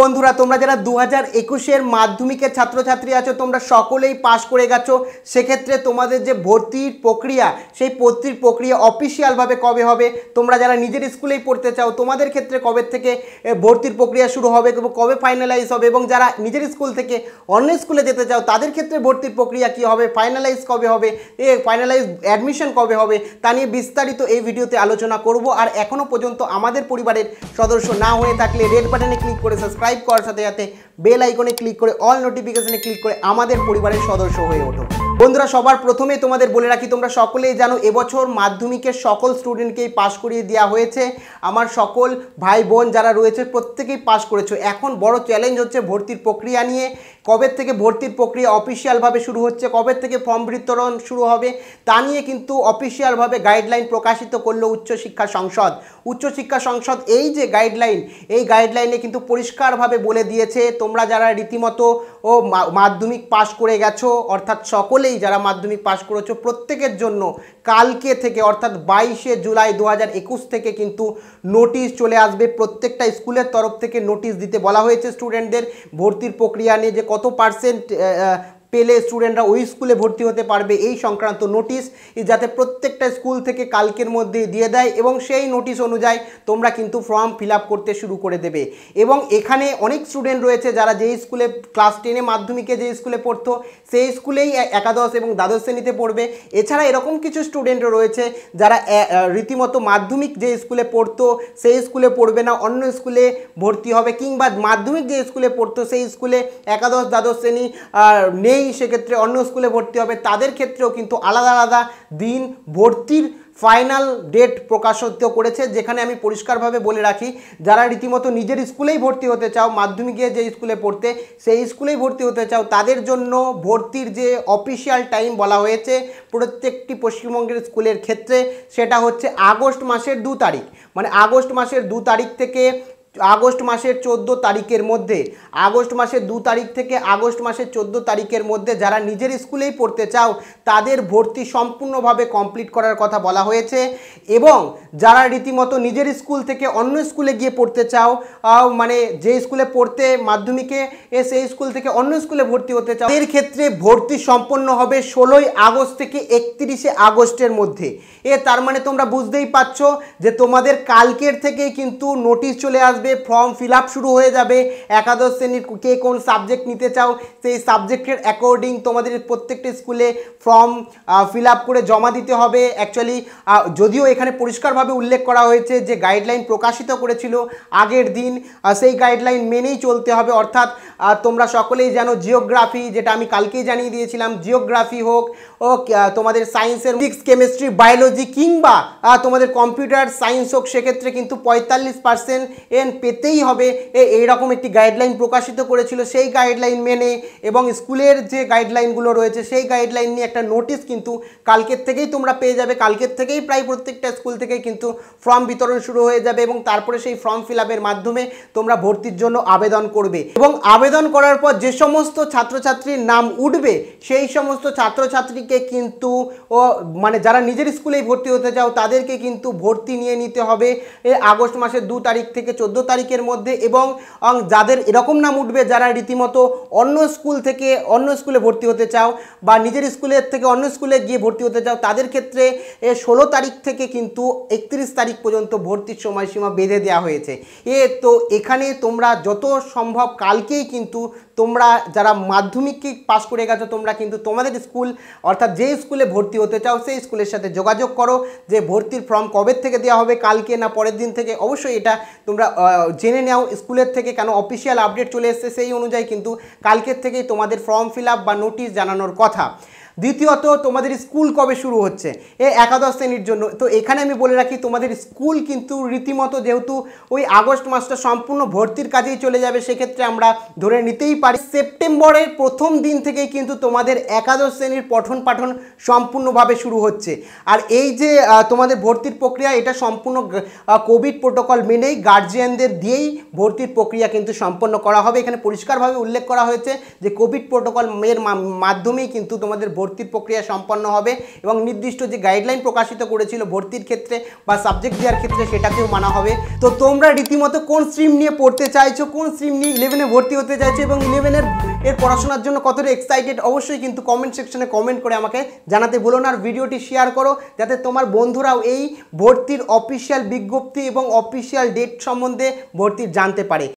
বন্ধুরা তোমরা যারা দু হাজার একুশের মাধ্যমিকের ছাত্রছাত্রী আছো তোমরা সকলেই পাশ করে গেছো সেক্ষেত্রে তোমাদের যে ভর্তির প্রক্রিয়া সেই ভর্তির প্রক্রিয়া অফিসিয়ালভাবে কবে হবে তোমরা যারা নিজের স্কুলেই পড়তে চাও তোমাদের ক্ষেত্রে কবে থেকে ভর্তির প্রক্রিয়া শুরু হবে এবং কবে ফাইনালাইজ হবে এবং যারা নিজের স্কুল থেকে অন্য স্কুলে যেতে চাও তাদের ক্ষেত্রে ভর্তির প্রক্রিয়া কি হবে ফাইনালাইজ কবে হবে এ ফাইনালাইজ অ্যাডমিশন কবে হবে তা নিয়ে বিস্তারিত এই ভিডিওতে আলোচনা করব আর এখনও পর্যন্ত আমাদের পরিবারের সদস্য না হয়ে থাকলে রেড বাটনে ক্লিক করে সাবস্ক্রাইব সাবস্ক্রাইব করার সাথে সাথে বেল আইকনে ক্লিক করে অল নোটিফিকেশানে ক্লিক করে আমাদের পরিবারের সদস্য হয়ে ওঠো বন্ধুরা সবার প্রথমে তোমাদের বলে রাখি তোমরা সকলেই জানো এবছর মাধ্যমিকের সকল স্টুডেন্টকেই পাশ করিয়ে দেওয়া হয়েছে আমার সকল ভাই বোন যারা রয়েছে প্রত্যেকেই পাশ করেছো এখন বড় চ্যালেঞ্জ হচ্ছে ভর্তির প্রক্রিয়া নিয়ে কবে থেকে ভর্তির প্রক্রিয়া অফিসিয়ালভাবে শুরু হচ্ছে কবে থেকে ফর্ম বিতরণ শুরু হবে তা নিয়ে কিন্তু অফিসিয়ালভাবে গাইডলাইন প্রকাশিত করলো উচ্চশিক্ষা সংসদ উচ্চশিক্ষা সংসদ এই যে গাইডলাইন এই গাইডলাইনে কিন্তু পরিষ্কারভাবে বলে দিয়েছে তোমরা যারা রীতিমতো ও মাধ্যমিক পাশ করে গেছো অর্থাৎ সকলেই সকলেই যারা মাধ্যমিক পাশ করেছো প্রত্যেকের জন্য কালকে থেকে অর্থাৎ বাইশে জুলাই দু থেকে কিন্তু নোটিশ চলে আসবে প্রত্যেকটা স্কুলের তরফ থেকে নোটিশ দিতে বলা হয়েছে স্টুডেন্টদের ভর্তির প্রক্রিয়া নিয়ে যে কত পার্সেন্ট পেলে স্টুডেন্টরা ওই স্কুলে ভর্তি হতে পারবে এই সংক্রান্ত নোটিশ যাতে প্রত্যেকটা স্কুল থেকে কালকের মধ্যে দিয়ে দেয় এবং সেই নোটিশ অনুযায়ী তোমরা কিন্তু ফর্ম ফিল করতে শুরু করে দেবে এবং এখানে অনেক স্টুডেন্ট রয়েছে যারা যেই স্কুলে ক্লাস টেনে মাধ্যমিকে যে স্কুলে পড়তো সেই স্কুলেই একাদশ এবং দ্বাদশ শ্রেণীতে পড়বে এছাড়া এরকম কিছু স্টুডেন্টও রয়েছে যারা রীতিমতো মাধ্যমিক যে স্কুলে পড়তো সেই স্কুলে পড়বে না অন্য স্কুলে ভর্তি হবে কিংবা মাধ্যমিক যে স্কুলে পড়তো সেই স্কুলে একাদশ দ্বাদশ শ্রেণী নেই মেয়েই সেক্ষেত্রে অন্য স্কুলে ভর্তি হবে তাদের ক্ষেত্রেও কিন্তু আলাদা আলাদা দিন ভর্তির ফাইনাল ডেট প্রকাশিত করেছে যেখানে আমি পরিষ্কারভাবে বলে রাখি যারা রীতিমতো নিজের স্কুলেই ভর্তি হতে চাও মাধ্যমিকে যে স্কুলে পড়তে সেই স্কুলেই ভর্তি হতে চাও তাদের জন্য ভর্তির যে অফিসিয়াল টাইম বলা হয়েছে প্রত্যেকটি পশ্চিমবঙ্গের স্কুলের ক্ষেত্রে সেটা হচ্ছে আগস্ট মাসের দু তারিখ মানে আগস্ট মাসের দু তারিখ থেকে আগস্ট মাসের ১৪ তারিখের মধ্যে আগস্ট মাসের দু তারিখ থেকে আগস্ট মাসের ১৪ তারিখের মধ্যে যারা নিজের স্কুলেই পড়তে চাও তাদের ভর্তি সম্পূর্ণভাবে কমপ্লিট করার কথা বলা হয়েছে এবং যারা রীতিমতো নিজের স্কুল থেকে অন্য স্কুলে গিয়ে পড়তে চাও মানে যে স্কুলে পড়তে মাধ্যমিকে সেই স্কুল থেকে অন্য স্কুলে ভর্তি হতে চাও এর ক্ষেত্রে ভর্তি সম্পন্ন হবে ষোলোই আগস্ট থেকে একত্রিশে আগস্টের মধ্যে এ তার মানে তোমরা বুঝতেই পারছো যে তোমাদের কালকের থেকেই কিন্তু নোটিশ চলে আসবে আসবে ফর্ম ফিল শুরু হয়ে যাবে একাদশ শ্রেণীর কে কোন সাবজেক্ট নিতে চাও সেই সাবজেক্টের অ্যাকর্ডিং তোমাদের প্রত্যেকটা স্কুলে ফর্ম ফিল করে জমা দিতে হবে অ্যাকচুয়ালি যদিও এখানে পরিষ্কারভাবে উল্লেখ করা হয়েছে যে গাইডলাইন প্রকাশিত করেছিল আগের দিন সেই গাইডলাইন মেনেই চলতে হবে অর্থাৎ তোমরা সকলেই জানো জিওগ্রাফি যেটা আমি কালকেই জানিয়ে দিয়েছিলাম জিওগ্রাফি হোক ও তোমাদের সায়েন্সের ফিক্স কেমিস্ট্রি বায়োলজি কিংবা তোমাদের কম্পিউটার সায়েন্স হোক সেক্ষেত্রে কিন্তু পঁয়তাল্লিশ পার্সেন্ট এন পেতেই হবে এই রকম একটি গাইডলাইন প্রকাশিত করেছিল সেই গাইডলাইন মেনে এবং স্কুলের যে গাইডলাইনগুলো রয়েছে সেই গাইডলাইন নিয়ে একটা নোটিশ কিন্তু কালকের থেকেই তোমরা পেয়ে যাবে কালকের থেকেই প্রায় প্রত্যেকটা স্কুল থেকে কিন্তু ফর্ম বিতরণ শুরু হয়ে যাবে এবং তারপরে সেই ফর্ম ফিল মাধ্যমে তোমরা ভর্তির জন্য আবেদন করবে এবং আবেদন করার পর যে সমস্ত ছাত্রছাত্রীর নাম উঠবে সেই সমস্ত ছাত্রছাত্রীকে কিন্তু ও মানে যারা নিজের স্কুলেই ভর্তি হতে চাও তাদেরকে কিন্তু ভর্তি নিয়ে নিতে হবে আগস্ট মাসের দু তারিখ থেকে চোদ্দো তারিখের মধ্যে এবং যাদের এরকম নাম উঠবে যারা রীতিমতো অন্য স্কুল থেকে অন্য স্কুলে ভর্তি হতে চাও বা নিজের স্কুলের থেকে অন্য স্কুলে গিয়ে ভর্তি হতে চাও তাদের ক্ষেত্রে ষোলো তারিখ থেকে কিন্তু একত্রিশ তারিখ পর্যন্ত ভর্তির সময়সীমা বেঁধে দেওয়া হয়েছে এ তো এখানে তোমরা যত সম্ভব কালকেই কিন্তু তোমরা যারা মাধ্যমিক কি পাশ করে গেছো তোমরা কিন্তু তোমাদের স্কুল অর্থাৎ যে স্কুলে ভর্তি হতে চাও সেই স্কুলের সাথে যোগাযোগ করো যে ভর্তির ফর্ম কবে থেকে দেওয়া হবে কালকে না পরের দিন থেকে অবশ্যই এটা তোমরা জেনে নাও স্কুলের থেকে কেন অফিসিয়াল আপডেট চলে এসছে সেই অনুযায়ী কিন্তু কালকের থেকেই তোমাদের ফর্ম ফিল বা নোটিশ জানানোর কথা দ্বিতীয়ত তোমাদের স্কুল কবে শুরু হচ্ছে এ একাদশ শ্রেণীর জন্য তো এখানে আমি বলে রাখি তোমাদের স্কুল কিন্তু রীতিমতো যেহেতু ওই আগস্ট মাসটা সম্পূর্ণ ভর্তির কাজেই চলে যাবে সেক্ষেত্রে আমরা ধরে নিতেই পারি সেপ্টেম্বরের প্রথম দিন থেকেই কিন্তু তোমাদের একাদশ শ্রেণীর পঠন পাঠন সম্পূর্ণভাবে শুরু হচ্ছে আর এই যে তোমাদের ভর্তির প্রক্রিয়া এটা সম্পূর্ণ কোভিড প্রোটোকল মেনেই গার্জিয়ানদের দিয়েই ভর্তির প্রক্রিয়া কিন্তু সম্পন্ন করা হবে এখানে পরিষ্কারভাবে উল্লেখ করা হয়েছে যে কোভিড প্রোটোকল এর মাধ্যমেই কিন্তু তোমাদের ভর্তির প্রক্রিয়া সম্পন্ন হবে এবং নির্দিষ্ট যে গাইডলাইন প্রকাশিত করেছিল ভর্তির ক্ষেত্রে বা সাবজেক্ট দেওয়ার ক্ষেত্রে সেটাকেও মানা হবে তো তোমরা রীতিমতো কোন স্ট্রিম নিয়ে পড়তে চাইছো কোন স্ট্রিম নিয়ে ইলেভেনে ভর্তি হতে চাইছো এবং ইলেভেনের এর পড়াশোনার জন্য কতটা এক্সাইটেড অবশ্যই কিন্তু কমেন্ট সেকশনে কমেন্ট করে আমাকে জানাতে ভুলো না আর ভিডিওটি শেয়ার করো যাতে তোমার বন্ধুরাও এই ভর্তির অফিসিয়াল বিজ্ঞপ্তি এবং অফিসিয়াল ডেট সম্বন্ধে ভর্তির জানতে পারে